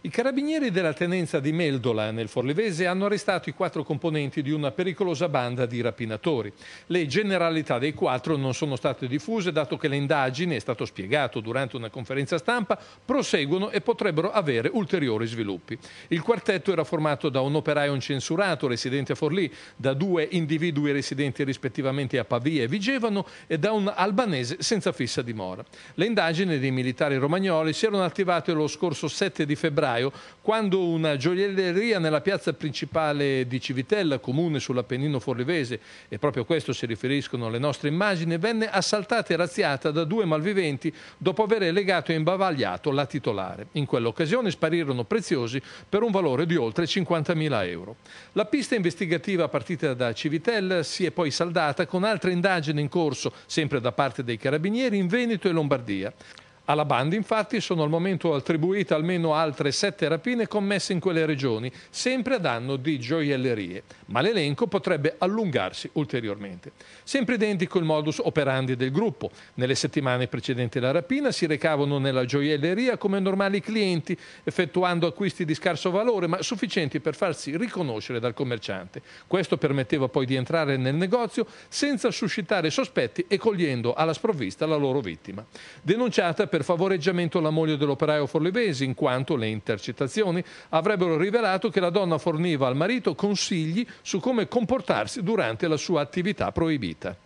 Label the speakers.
Speaker 1: I carabinieri della tenenza di Meldola nel Forlivese hanno arrestato i quattro componenti di una pericolosa banda di rapinatori. Le generalità dei quattro non sono state diffuse dato che le indagini, è stato spiegato durante una conferenza stampa, proseguono e potrebbero avere ulteriori sviluppi. Il quartetto era formato da un operaio incensurato residente a Forlì, da due individui residenti rispettivamente a Pavia e Vigevano e da un albanese senza fissa dimora. Le indagini dei militari romagnoli si erano attivate lo scorso 7 di febbraio febbraio, quando una gioielleria nella piazza principale di Civitella, comune sull'Appennino Forlivese, e proprio a questo si riferiscono le nostre immagini, venne assaltata e razziata da due malviventi dopo aver legato e imbavagliato la titolare. In quell'occasione sparirono preziosi per un valore di oltre 50.000 euro. La pista investigativa partita da Civitella si è poi saldata con altre indagini in corso, sempre da parte dei carabinieri, in Veneto e Lombardia. Alla banda infatti sono al momento attribuite almeno altre sette rapine commesse in quelle regioni, sempre a danno di gioiellerie, ma l'elenco potrebbe allungarsi ulteriormente. Sempre identico il modus operandi del gruppo. Nelle settimane precedenti la rapina si recavano nella gioielleria come normali clienti, effettuando acquisti di scarso valore ma sufficienti per farsi riconoscere dal commerciante. Questo permetteva poi di entrare nel negozio senza suscitare sospetti e cogliendo alla sprovvista la loro vittima. Denunciata per per favoreggiamento alla moglie dell'operaio forlivesi, in quanto le intercettazioni avrebbero rivelato che la donna forniva al marito consigli su come comportarsi durante la sua attività proibita.